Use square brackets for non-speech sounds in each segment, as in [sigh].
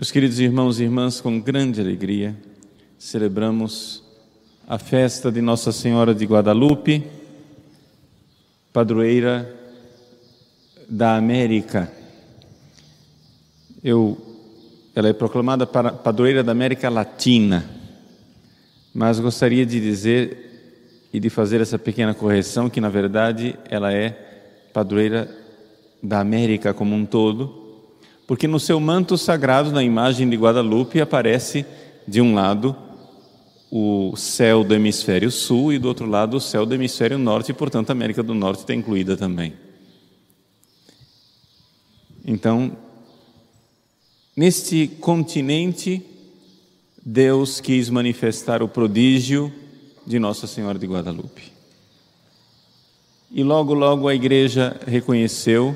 Meus queridos irmãos e irmãs, com grande alegria celebramos a festa de Nossa Senhora de Guadalupe, padroeira da América. Eu, ela é proclamada para, padroeira da América Latina, mas gostaria de dizer e de fazer essa pequena correção que na verdade ela é padroeira da América como um todo porque no seu manto sagrado, na imagem de Guadalupe, aparece de um lado o céu do hemisfério sul e do outro lado o céu do hemisfério norte, e portanto a América do Norte está incluída também. Então, neste continente, Deus quis manifestar o prodígio de Nossa Senhora de Guadalupe. E logo, logo a igreja reconheceu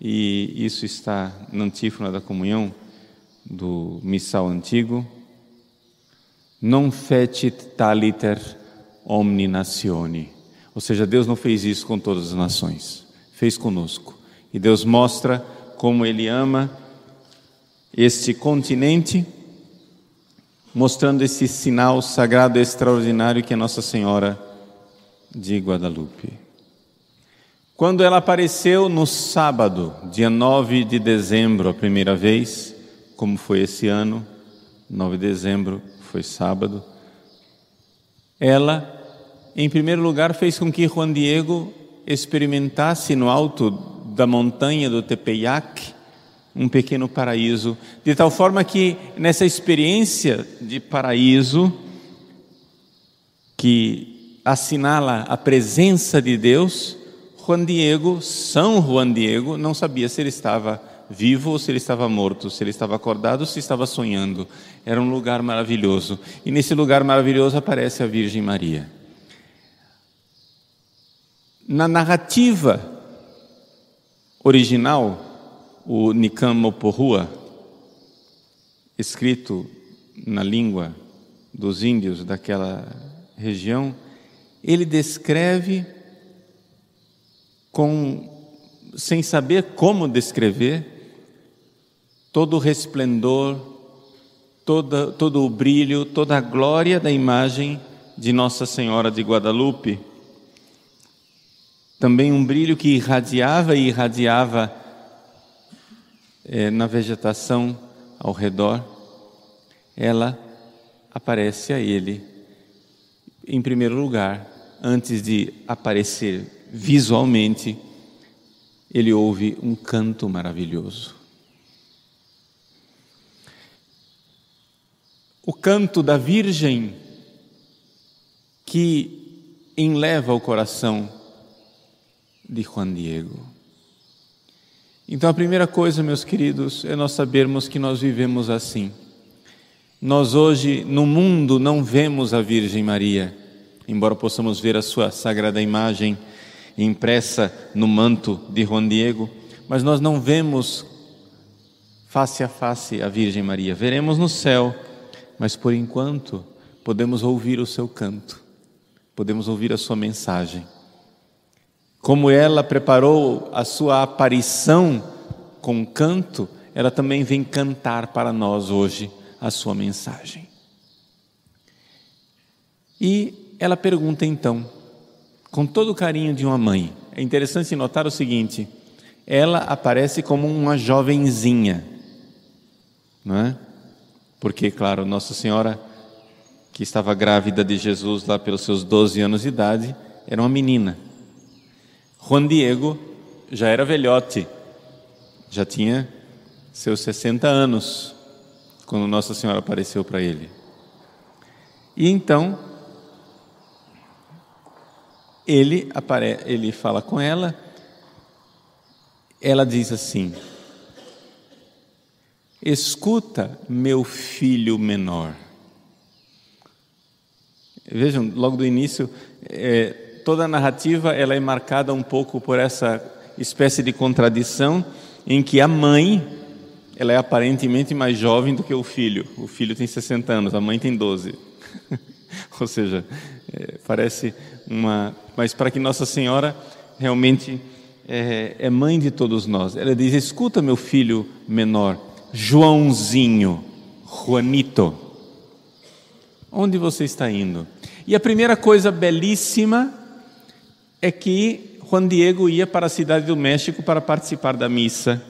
e isso está na antífona da comunhão do missal antigo. Non fecit taliter omni nazione. Ou seja, Deus não fez isso com todas as nações, fez conosco. E Deus mostra como Ele ama este continente, mostrando esse sinal sagrado extraordinário que é Nossa Senhora de Guadalupe. Quando ela apareceu no sábado, dia 9 de dezembro, a primeira vez, como foi esse ano, 9 de dezembro foi sábado, ela, em primeiro lugar, fez com que Juan Diego experimentasse no alto da montanha do Tepeyac um pequeno paraíso, de tal forma que nessa experiência de paraíso, que assinala a presença de Deus, Juan Diego, São Juan Diego, não sabia se ele estava vivo ou se ele estava morto, se ele estava acordado ou se estava sonhando. Era um lugar maravilhoso. E nesse lugar maravilhoso aparece a Virgem Maria. Na narrativa original, o Nikamo escrito na língua dos índios daquela região, ele descreve com, sem saber como descrever, todo o resplendor, toda, todo o brilho, toda a glória da imagem de Nossa Senhora de Guadalupe. Também um brilho que irradiava e irradiava é, na vegetação ao redor. Ela aparece a ele, em primeiro lugar, antes de aparecer visualmente, ele ouve um canto maravilhoso. O canto da Virgem que enleva o coração de Juan Diego. Então, a primeira coisa, meus queridos, é nós sabermos que nós vivemos assim. Nós hoje, no mundo, não vemos a Virgem Maria, embora possamos ver a sua sagrada imagem impressa no manto de Juan Diego, mas nós não vemos face a face a Virgem Maria. Veremos no céu, mas por enquanto podemos ouvir o seu canto, podemos ouvir a sua mensagem. Como ela preparou a sua aparição com canto, ela também vem cantar para nós hoje a sua mensagem. E ela pergunta então: com todo o carinho de uma mãe. É interessante notar o seguinte: ela aparece como uma jovenzinha, não é? Porque, claro, Nossa Senhora, que estava grávida de Jesus lá pelos seus 12 anos de idade, era uma menina. Juan Diego já era velhote, já tinha seus 60 anos quando Nossa Senhora apareceu para ele. E então, ele, apare... ele fala com ela, ela diz assim: Escuta, meu filho menor. Vejam, logo do início, é, toda a narrativa ela é marcada um pouco por essa espécie de contradição em que a mãe ela é aparentemente mais jovem do que o filho. O filho tem 60 anos, a mãe tem 12. [laughs] Ou seja, é, parece uma. Mas para que Nossa Senhora realmente é, é mãe de todos nós. Ela diz: Escuta, meu filho menor, Joãozinho, Juanito, onde você está indo? E a primeira coisa belíssima é que Juan Diego ia para a cidade do México para participar da missa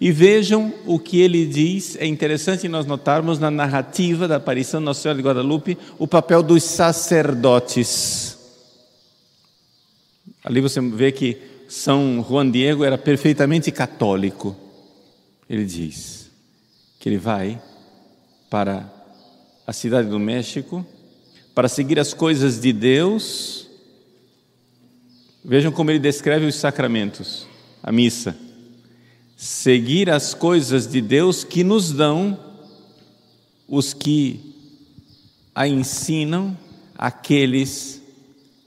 e vejam o que ele diz, é interessante nós notarmos na narrativa da aparição de Nossa Senhora de Guadalupe o papel dos sacerdotes. Ali você vê que São Juan Diego era perfeitamente católico. Ele diz que ele vai para a cidade do México para seguir as coisas de Deus. Vejam como ele descreve os sacramentos: a missa seguir as coisas de Deus que nos dão os que a ensinam, aqueles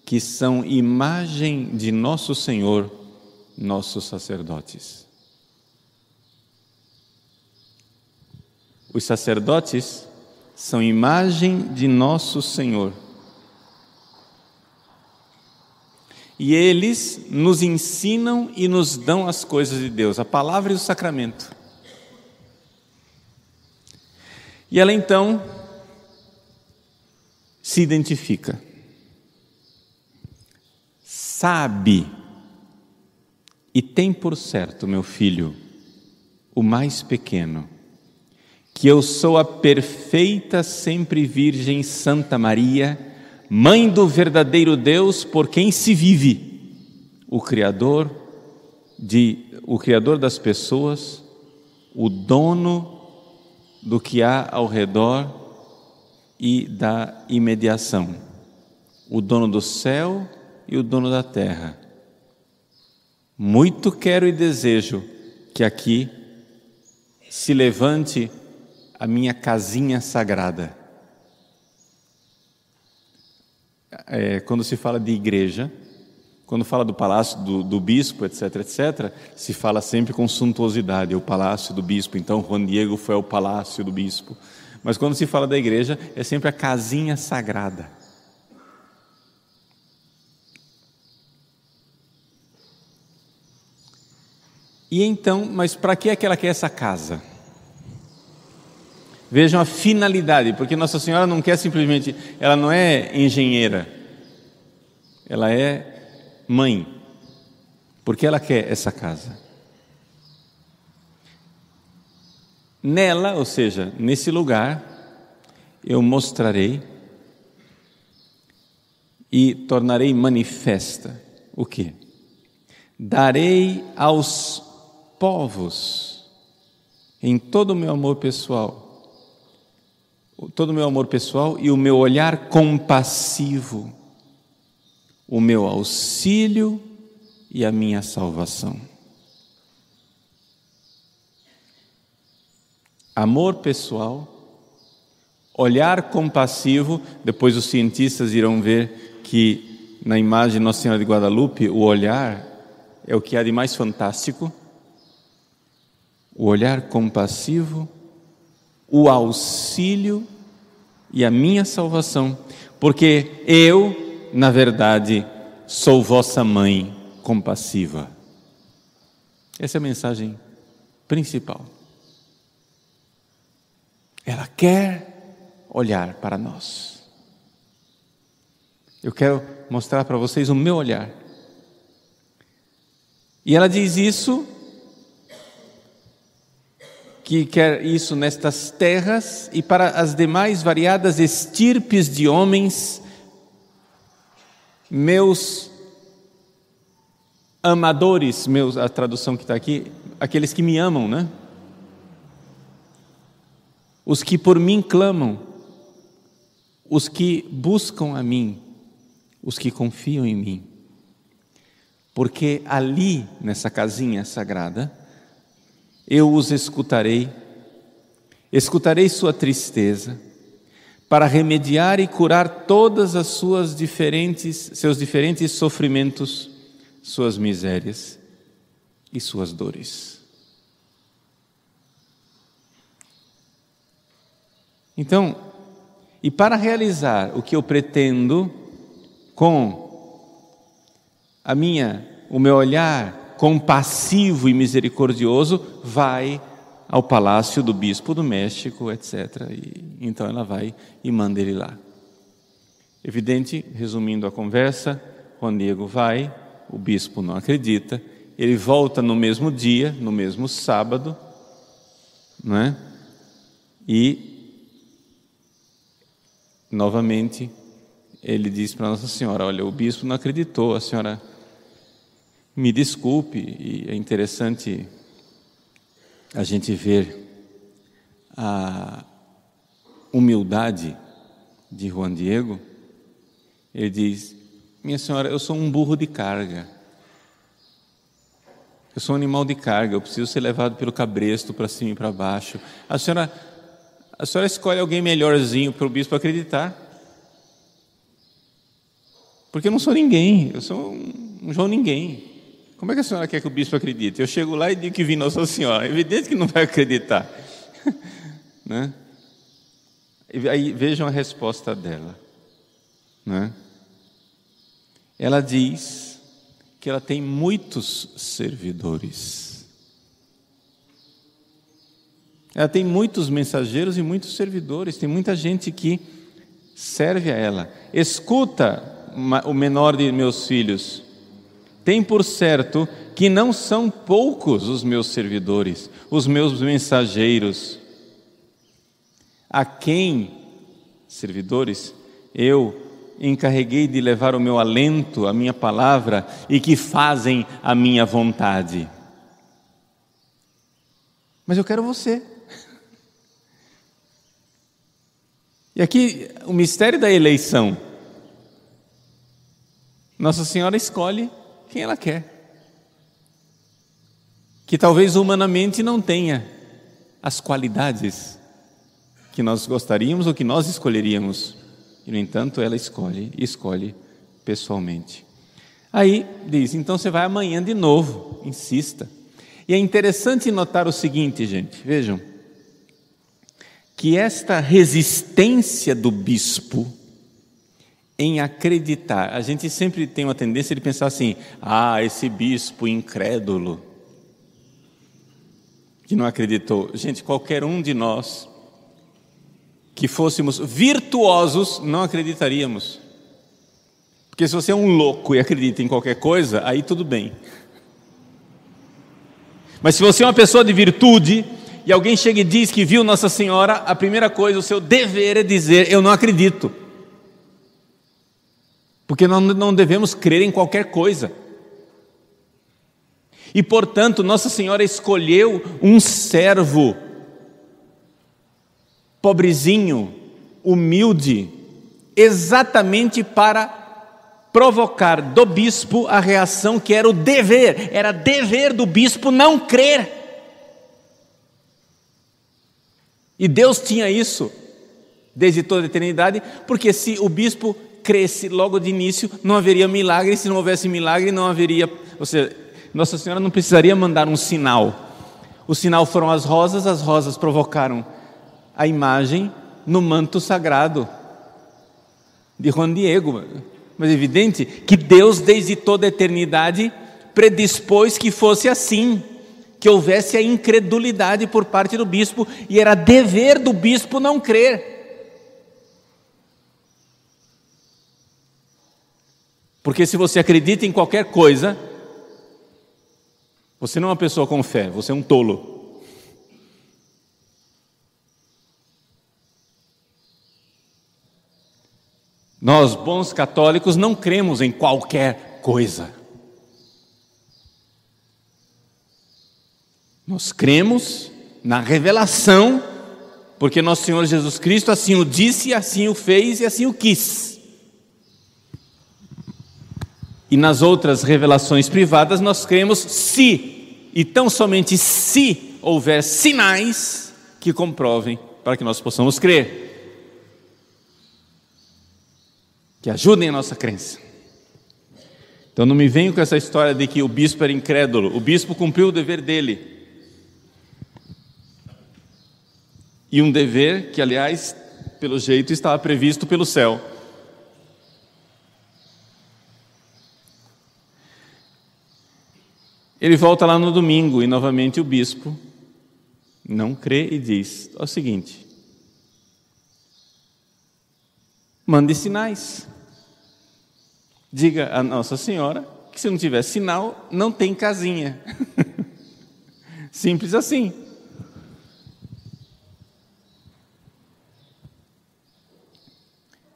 que são imagem de nosso Senhor, nossos sacerdotes. Os sacerdotes são imagem de nosso Senhor e eles nos ensinam e nos dão as coisas de Deus, a palavra e o sacramento. E ela então se identifica, sabe e tem por certo, meu filho, o mais pequeno, que eu sou a perfeita sempre Virgem Santa Maria mãe do verdadeiro Deus por quem se vive, o Criador de o Criador das pessoas, o dono do que há ao redor e da imediação, o dono do céu e o dono da terra. Muito quero e desejo que aqui se levante a minha casinha sagrada é, quando se fala de igreja, quando fala do palácio do, do, bispo, etc., etc., se fala sempre com suntuosidade, é o palácio do bispo. Então, Juan Diego foi ao palácio do bispo. Mas quando se fala da igreja, é sempre a casinha sagrada. E então, mas para que é que ela quer essa casa? Vejam a finalidade, porque Nossa Senhora não quer simplesmente, ela não é engenheira, ela é mãe, porque ela quer essa casa. Nela, ou seja, nesse lugar, eu mostrarei e tornarei manifesta o que? Darei aos povos, em todo o meu amor pessoal, todo o meu amor pessoal e o meu olhar compassivo, o meu auxílio e a minha salvação. Amor pessoal, olhar compassivo, depois os cientistas irão ver que na imagem Nossa Senhora de Guadalupe, o olhar é o que há de mais fantástico. O olhar compassivo, o auxílio e a minha salvação, porque eu, na verdade, sou vossa mãe compassiva. Essa é a mensagem principal. Ela quer olhar para nós. Eu quero mostrar para vocês o meu olhar. E ela diz isso que quer isso nestas terras e para as demais variadas estirpes de homens, meus amadores, meus, a tradução que está aqui, aqueles que me amam, né? Os que por mim clamam, os que buscam a mim, os que confiam em mim. Porque ali, nessa casinha sagrada, eu os escutarei, escutarei sua tristeza, para remediar e curar todas as suas diferentes, seus diferentes sofrimentos, suas misérias e suas dores. Então, e para realizar o que eu pretendo com a minha, o meu olhar compassivo e misericordioso, vai ao palácio do bispo do México, etc. E, então ela vai e manda ele lá. Evidente, resumindo a conversa, Diego vai, o bispo não acredita, ele volta no mesmo dia, no mesmo sábado, né? e novamente ele diz para Nossa Senhora: Olha, o bispo não acreditou, a senhora me desculpe, e é interessante a gente ver a humildade de Juan Diego. Ele diz: Minha senhora, eu sou um burro de carga. Eu sou um animal de carga, eu preciso ser levado pelo cabresto para cima e para baixo. A senhora, a senhora escolhe alguém melhorzinho para o bispo acreditar. Porque eu não sou ninguém, eu sou um, um João ninguém. Como é que a senhora quer que o bispo acredite? Eu chego lá e digo que vim Nossa Senhora. É evidente que não vai acreditar. [laughs] né? Aí vejam a resposta dela. Né? Ela diz que ela tem muitos servidores. Ela tem muitos mensageiros e muitos servidores, tem muita gente que serve a ela. Escuta o menor de meus filhos tem por certo que não são poucos os meus servidores, os meus mensageiros, a quem, servidores, eu encarreguei de levar o meu alento, a minha palavra e que fazem a minha vontade. Mas eu quero você. E aqui o mistério da eleição. Nossa Senhora escolhe quem ela quer. Que talvez humanamente não tenha as qualidades que nós gostaríamos ou que nós escolheríamos. E, no entanto, ela escolhe, escolhe pessoalmente. Aí diz: então você vai amanhã de novo, insista. E é interessante notar o seguinte, gente, vejam, que esta resistência do bispo em acreditar. A gente sempre tem uma tendência de pensar assim: ah, esse bispo incrédulo que não acreditou. Gente, qualquer um de nós que fôssemos virtuosos não acreditaríamos. Porque se você é um louco e acredita em qualquer coisa, aí tudo bem. Mas se você é uma pessoa de virtude e alguém chega e diz que viu Nossa Senhora, a primeira coisa, o seu dever é dizer: Eu não acredito porque nós não devemos crer em qualquer coisa. E portanto, Nossa Senhora escolheu um servo, pobrezinho, humilde, exatamente para provocar do bispo a reação que era o dever, era dever do bispo não crer. E Deus tinha isso desde toda a eternidade, porque se o bispo cresce logo de início, não haveria milagre, se não houvesse milagre, não haveria, ou seja, Nossa Senhora não precisaria mandar um sinal. O sinal foram as rosas, as rosas provocaram a imagem no manto sagrado de Juan Diego. Mas é evidente que Deus, desde toda a eternidade, predispôs que fosse assim, que houvesse a incredulidade por parte do bispo, e era dever do bispo não crer. Porque se você acredita em qualquer coisa, você não é uma pessoa com fé, você é um tolo. Nós, bons católicos, não cremos em qualquer coisa. Nós cremos na revelação, porque nosso Senhor Jesus Cristo assim o disse, assim o fez e assim o quis. E nas outras revelações privadas nós cremos se, e tão somente se houver sinais que comprovem para que nós possamos crer. Que ajudem a nossa crença. Então não me venham com essa história de que o bispo era incrédulo. O bispo cumpriu o dever dele. E um dever que, aliás, pelo jeito estava previsto pelo céu. Ele volta lá no domingo e novamente o bispo não crê e diz o seguinte: mande sinais. Diga a Nossa Senhora que se não tiver sinal, não tem casinha. [laughs] Simples assim.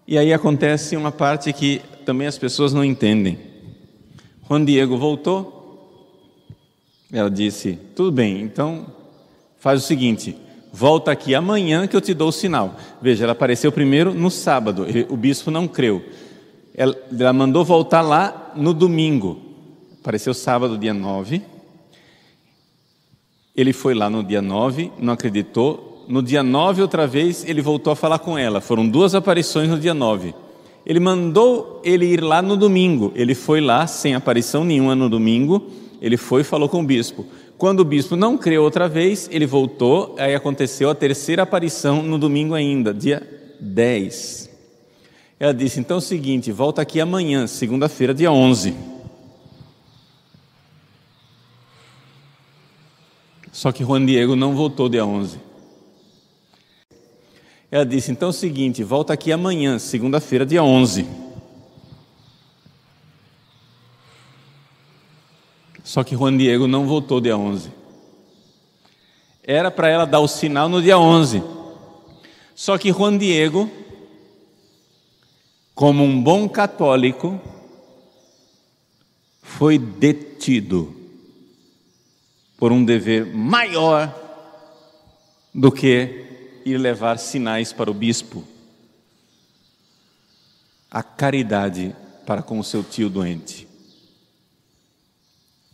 E aí acontece uma parte que também as pessoas não entendem. Juan Diego voltou ela disse: Tudo bem, então faz o seguinte. Volta aqui amanhã que eu te dou o sinal. Veja, ela apareceu primeiro no sábado. Ele, o bispo não creu. Ela, ela mandou voltar lá no domingo. Apareceu sábado, dia 9. Ele foi lá no dia 9, não acreditou. No dia 9, outra vez, ele voltou a falar com ela. Foram duas aparições no dia 9. Ele mandou ele ir lá no domingo. Ele foi lá sem aparição nenhuma no domingo. Ele foi e falou com o bispo. Quando o bispo não creu outra vez, ele voltou, aí aconteceu a terceira aparição no domingo ainda, dia 10. Ela disse: Então é o seguinte, volta aqui amanhã, segunda-feira, dia 11. Só que Juan Diego não voltou dia 11. Ela disse: Então é o seguinte, volta aqui amanhã, segunda-feira, dia 11. Só que Juan Diego não voltou dia 11. Era para ela dar o sinal no dia 11. Só que Juan Diego, como um bom católico, foi detido por um dever maior do que ir levar sinais para o bispo. A caridade para com o seu tio doente.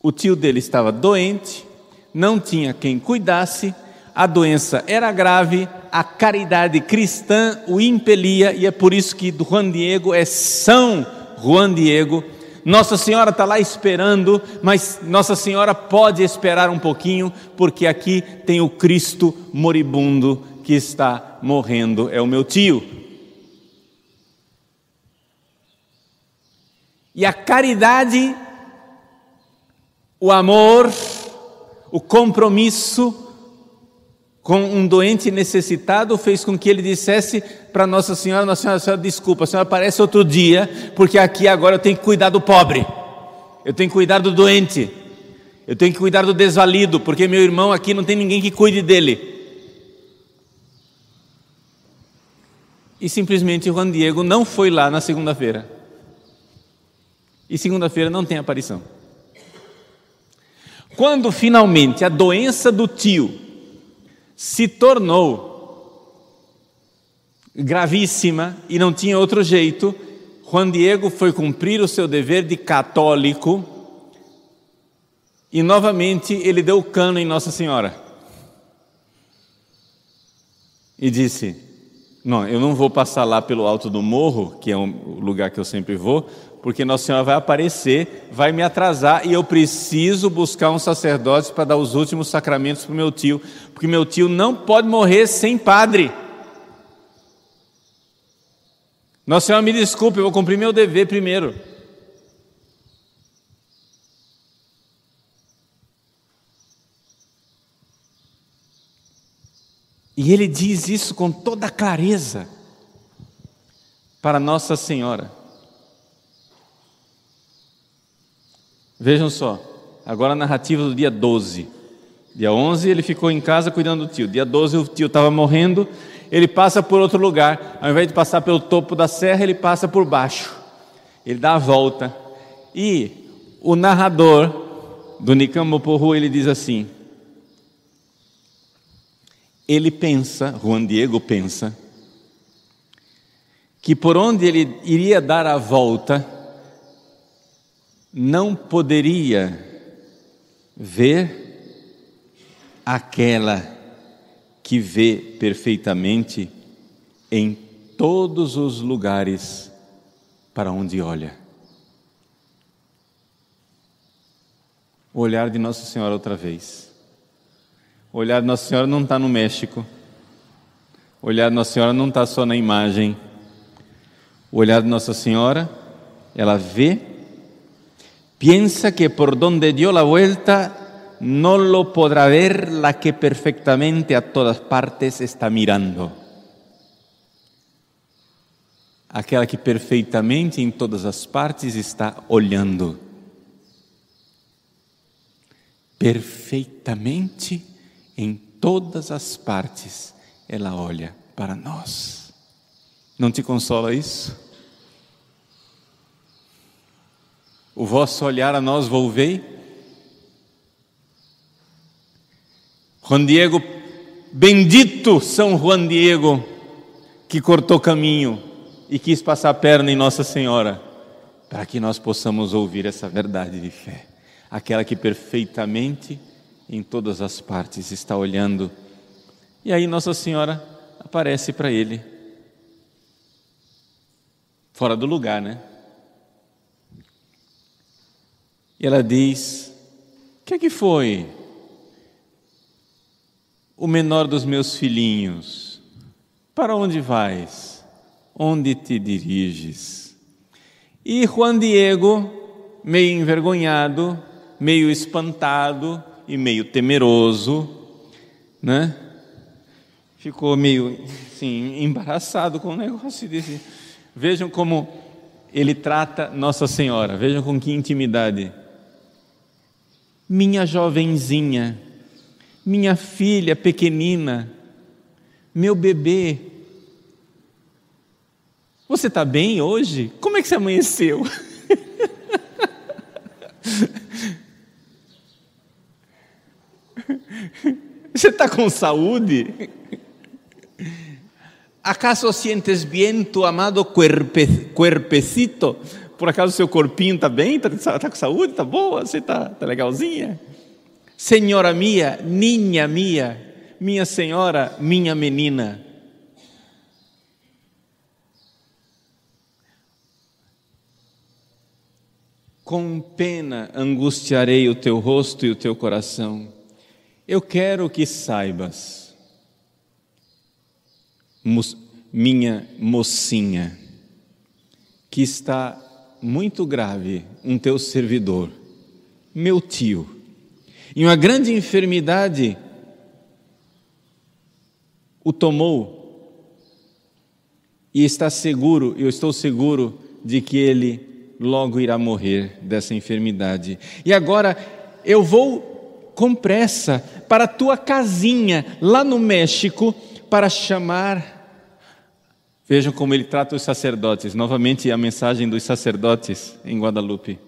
O tio dele estava doente, não tinha quem cuidasse, a doença era grave, a caridade cristã o impelia e é por isso que Juan Diego é São Juan Diego. Nossa Senhora está lá esperando, mas Nossa Senhora pode esperar um pouquinho, porque aqui tem o Cristo moribundo que está morrendo, é o meu tio. E a caridade o amor, o compromisso com um doente necessitado fez com que ele dissesse para Nossa Senhora: Nossa Senhora, senhora desculpa, a senhora aparece outro dia, porque aqui agora eu tenho que cuidar do pobre, eu tenho que cuidar do doente, eu tenho que cuidar do desvalido, porque meu irmão aqui não tem ninguém que cuide dele. E simplesmente Juan Diego não foi lá na segunda-feira. E segunda-feira não tem aparição. Quando finalmente a doença do tio se tornou gravíssima e não tinha outro jeito, Juan Diego foi cumprir o seu dever de católico e novamente ele deu cano em Nossa Senhora e disse: Não, eu não vou passar lá pelo alto do morro, que é o lugar que eu sempre vou, porque Nossa Senhora vai aparecer, vai me atrasar e eu preciso buscar um sacerdote para dar os últimos sacramentos para o meu tio, porque meu tio não pode morrer sem padre. Nossa Senhora, me desculpe, eu vou cumprir meu dever primeiro. E ele diz isso com toda clareza para Nossa Senhora. Vejam só, agora a narrativa do dia 12. Dia 11 ele ficou em casa cuidando do tio. Dia 12 o tio estava morrendo, ele passa por outro lugar. Ao invés de passar pelo topo da serra, ele passa por baixo. Ele dá a volta. E o narrador do Nicamoporu, ele diz assim: Ele pensa, Juan Diego pensa, que por onde ele iria dar a volta, não poderia ver aquela que vê perfeitamente em todos os lugares para onde olha. O olhar de Nossa Senhora outra vez. O olhar de Nossa Senhora não está no México. O olhar de Nossa Senhora não está só na imagem. O olhar de Nossa Senhora, ela vê Piensa que por donde dio la vuelta no lo podrá ver la que perfectamente a todas partes está mirando. Aquela que perfeitamente em todas as partes está olhando. Perfeitamente em todas as partes ela olha para nós. Não te consola isso? O vosso olhar a nós volvei. Juan Diego, bendito São Juan Diego, que cortou caminho e quis passar a perna em Nossa Senhora, para que nós possamos ouvir essa verdade de fé, aquela que perfeitamente em todas as partes está olhando. E aí Nossa Senhora aparece para ele. Fora do lugar, né? E ela diz: O que é que foi? O menor dos meus filhinhos, para onde vais? Onde te diriges? E Juan Diego, meio envergonhado, meio espantado e meio temeroso, né? Ficou meio assim, embaraçado com o negócio e disse: Vejam como ele trata Nossa Senhora, vejam com que intimidade minha jovenzinha, minha filha pequenina, meu bebê. Você está bem hoje? Como é que você amanheceu? [laughs] Você está com saúde? ¿Acaso sientes bem tu amado cuerpe, cuerpecito? por acaso o seu corpinho está bem? Está tá, tá com saúde? Está boa? Você está tá legalzinha? Senhora minha, ninha minha, minha senhora, minha menina. Com pena angustiarei o teu rosto e o teu coração. Eu quero que saibas, minha mocinha, que está muito grave um teu servidor, meu tio, em uma grande enfermidade, o tomou e está seguro, eu estou seguro de que ele logo irá morrer dessa enfermidade. E agora eu vou com pressa para a tua casinha lá no México para chamar Vejam como ele trata os sacerdotes. Novamente, a mensagem dos sacerdotes em Guadalupe.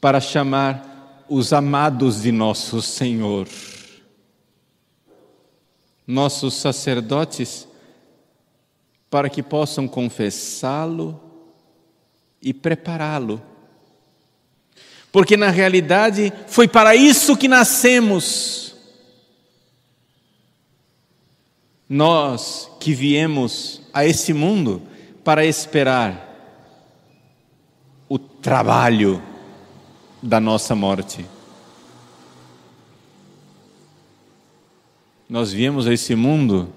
Para chamar os amados de nosso Senhor. Nossos sacerdotes, para que possam confessá-lo e prepará-lo. Porque, na realidade, foi para isso que nascemos nós que viemos a esse mundo para esperar o trabalho da nossa morte. Nós viemos a esse mundo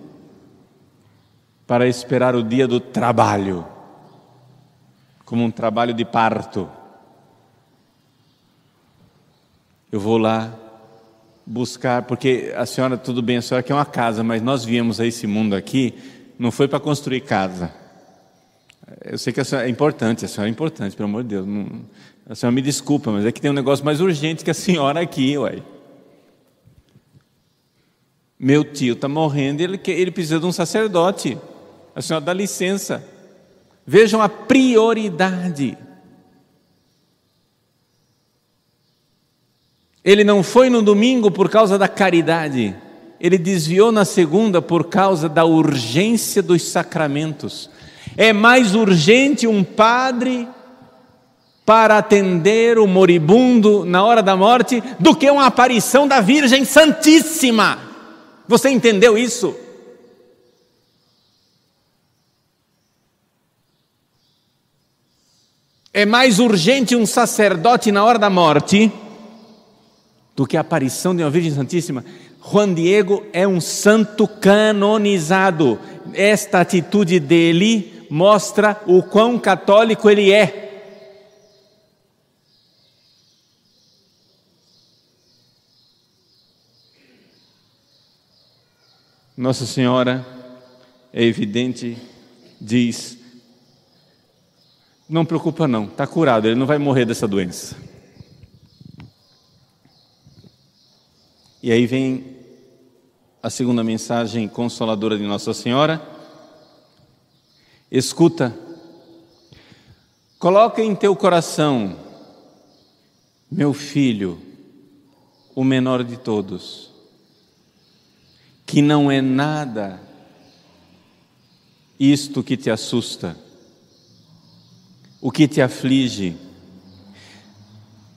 para esperar o dia do trabalho, como um trabalho de parto. Eu vou lá, buscar, porque a senhora, tudo bem, a senhora quer uma casa, mas nós viemos a esse mundo aqui, não foi para construir casa. Eu sei que a senhora é importante, a senhora é importante, pelo amor de Deus. Não, a senhora me desculpa, mas é que tem um negócio mais urgente que a senhora aqui, uai. Meu tio está morrendo, ele, ele precisa de um sacerdote. A senhora dá licença. Vejam a prioridade. Ele não foi no domingo por causa da caridade. Ele desviou na segunda por causa da urgência dos sacramentos. É mais urgente um padre para atender o moribundo na hora da morte do que uma aparição da Virgem Santíssima. Você entendeu isso? É mais urgente um sacerdote na hora da morte do que a aparição de uma Virgem Santíssima. Juan Diego é um santo canonizado. Esta atitude dele mostra o quão católico ele é. Nossa Senhora, é evidente, diz: Não preocupa, não, está curado, ele não vai morrer dessa doença. E aí vem a segunda mensagem consoladora de Nossa Senhora. Escuta, coloca em teu coração, meu filho, o menor de todos, que não é nada isto que te assusta, o que te aflige.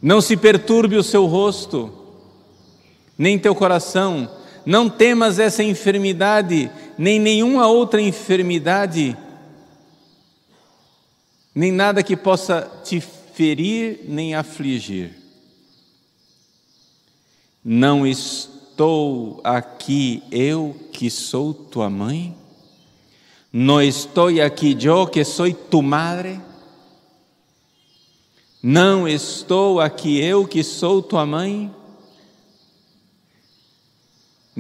Não se perturbe o seu rosto, nem teu coração, não temas essa enfermidade, nem nenhuma outra enfermidade, nem nada que possa te ferir nem afligir. Não estou aqui eu que sou tua mãe? Não estou aqui eu que sou tua madre? Não estou aqui eu que sou tua mãe?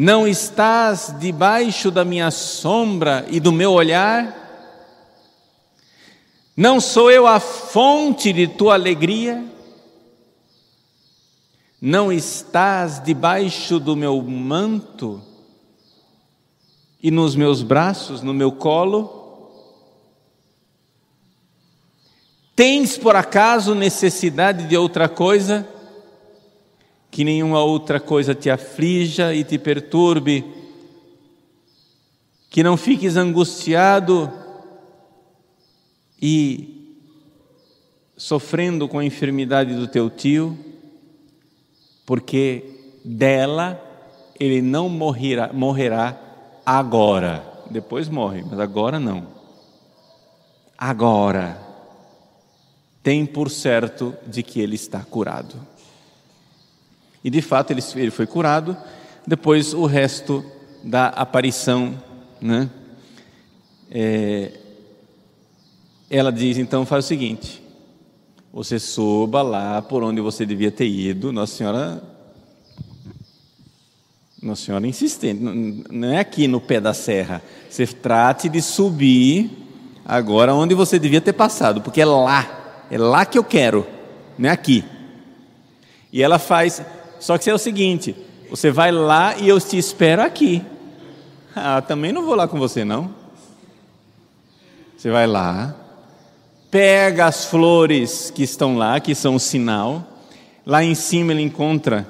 Não estás debaixo da minha sombra e do meu olhar? Não sou eu a fonte de tua alegria? Não estás debaixo do meu manto e nos meus braços, no meu colo? Tens por acaso necessidade de outra coisa? que nenhuma outra coisa te aflija e te perturbe, que não fiques angustiado e sofrendo com a enfermidade do teu tio, porque dela ele não morrerá, morrerá agora. Depois morre, mas agora não. Agora tem por certo de que ele está curado. E de fato ele, ele foi curado. Depois o resto da aparição, né? É, ela diz então faz o seguinte: você soba lá por onde você devia ter ido. Nossa Senhora, Nossa Senhora insistente, não é aqui no pé da serra. Você trate de subir agora onde você devia ter passado, porque é lá, é lá que eu quero, não é aqui. E ela faz só que é o seguinte: você vai lá e eu te espero aqui. Ah, também não vou lá com você, não. Você vai lá, pega as flores que estão lá, que são o sinal. Lá em cima ele encontra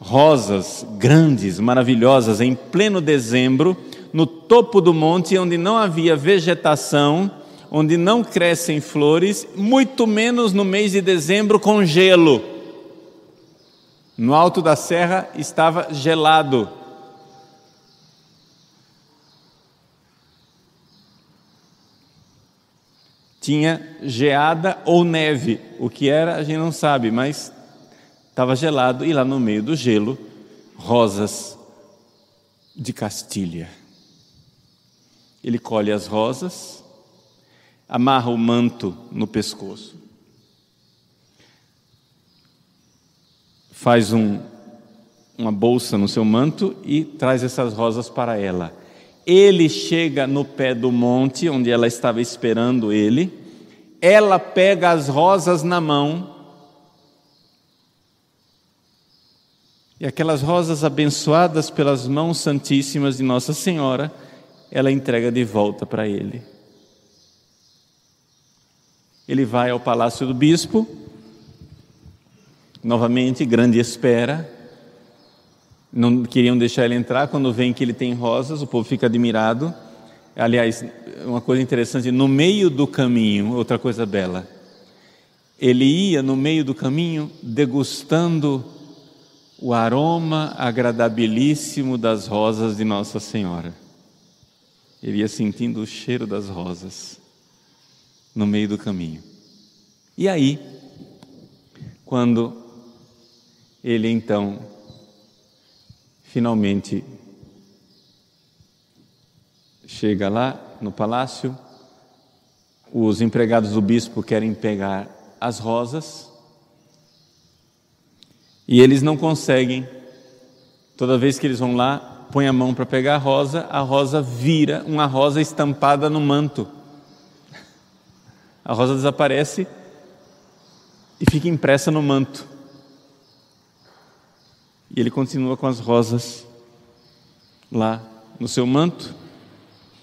rosas grandes, maravilhosas, em pleno dezembro, no topo do monte, onde não havia vegetação, onde não crescem flores, muito menos no mês de dezembro com gelo. No alto da serra estava gelado. Tinha geada ou neve, o que era a gente não sabe, mas estava gelado e lá no meio do gelo, rosas de Castilha. Ele colhe as rosas, amarra o manto no pescoço faz um, uma bolsa no seu manto e traz essas rosas para ela. Ele chega no pé do monte onde ela estava esperando ele. Ela pega as rosas na mão. E aquelas rosas abençoadas pelas mãos santíssimas de Nossa Senhora, ela entrega de volta para ele. Ele vai ao palácio do bispo, Novamente, grande espera. Não queriam deixar ele entrar. Quando vem que ele tem rosas, o povo fica admirado. Aliás, uma coisa interessante: no meio do caminho, outra coisa bela. Ele ia no meio do caminho degustando o aroma agradabilíssimo das rosas de Nossa Senhora. Ele ia sentindo o cheiro das rosas no meio do caminho. E aí, quando ele então finalmente chega lá no palácio. Os empregados do bispo querem pegar as rosas e eles não conseguem. Toda vez que eles vão lá, põe a mão para pegar a rosa, a rosa vira uma rosa estampada no manto. A rosa desaparece e fica impressa no manto. E ele continua com as rosas lá no seu manto.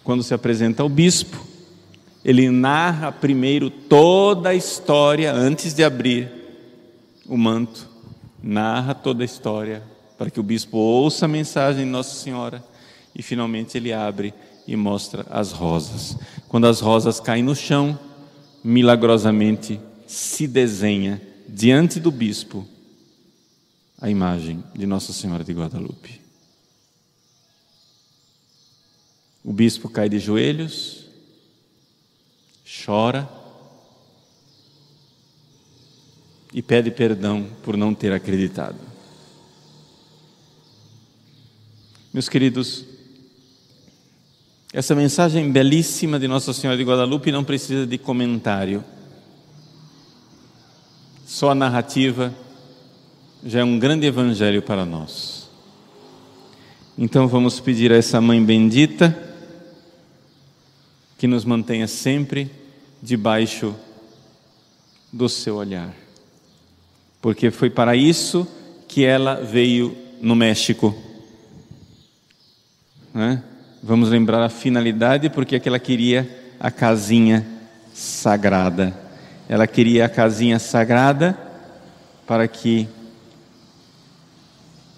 Quando se apresenta ao bispo, ele narra primeiro toda a história antes de abrir o manto. Narra toda a história para que o bispo ouça a mensagem de Nossa Senhora e finalmente ele abre e mostra as rosas. Quando as rosas caem no chão, milagrosamente se desenha diante do bispo a imagem de Nossa Senhora de Guadalupe. O bispo cai de joelhos, chora e pede perdão por não ter acreditado. Meus queridos, essa mensagem belíssima de Nossa Senhora de Guadalupe não precisa de comentário. Só a narrativa já é um grande evangelho para nós. Então vamos pedir a essa mãe bendita que nos mantenha sempre debaixo do seu olhar, porque foi para isso que ela veio no México. Né? Vamos lembrar a finalidade, porque é que ela queria a casinha sagrada. Ela queria a casinha sagrada para que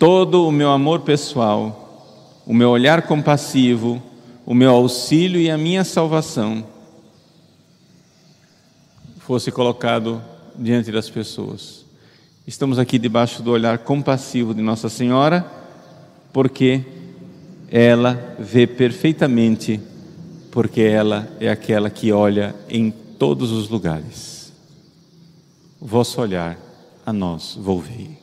todo o meu amor pessoal, o meu olhar compassivo, o meu auxílio e a minha salvação fosse colocado diante das pessoas. Estamos aqui debaixo do olhar compassivo de Nossa Senhora, porque ela vê perfeitamente, porque ela é aquela que olha em todos os lugares. O vosso olhar a nós volvei.